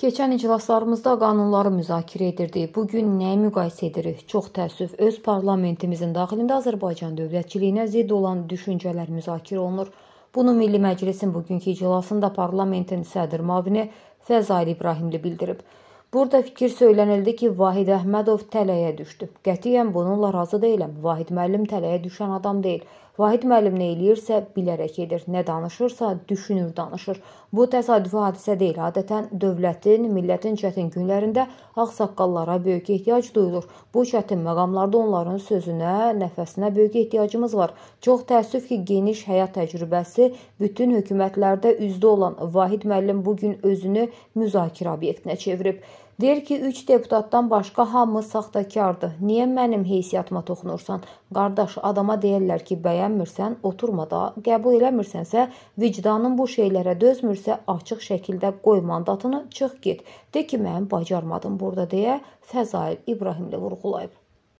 Keçən iclaslarımızda qanunları müzakirə edirdik. Bu gün nəyi müqayisə edirik? Çox təəssüf, öz parlamentimizin daxilində Azərbaycan dövlətçiliyinə zidd olan düşüncələr müzakirə olunur. Bunu Milli Məclisin bugünkü iclasında parlamentin sədr müavini Fəzail İbrahimli bildirib. Burada fikir söylənildi ki, Vahid Əhmədov tələyə düşdü. Qətiyyən bununla razı deyiləm. Vahid müəllim tələyə düşən adam deyil. Vahid müəllim nə eləyirsə bilərək edir. Nə danışırsa düşünür, danışır. Bu təsadüfi hadisə deyil. Adətən dövlətin, millətin çətin günlərində ağsaqqallara böyük ehtiyac duyulur. Bu çətin məqamlarda onların sözünə, nəfəsinə böyük ehtiyacımız var. Çox təəssüf ki, geniş həyat təcrübəsi bütün hökumətlərdə üzdə olan Vahid müəllim bu gün özünü müzakirə obyektinə çevirib. Deyir ki, 3 deputatdan başqa hamı saxtakardır. Niyə mənim heysiyatıma toxunursan? Qardaş, adama deyirlər ki, bəyənmirsən, oturma da, qəbul eləmirsənsə, vicdanın bu şeylərə dözmürsə, açıq şəkildə qoy mandatını, çıx get. De ki, mən bacarmadım burada deyə Fəzail İbrahimli vurğulayıb.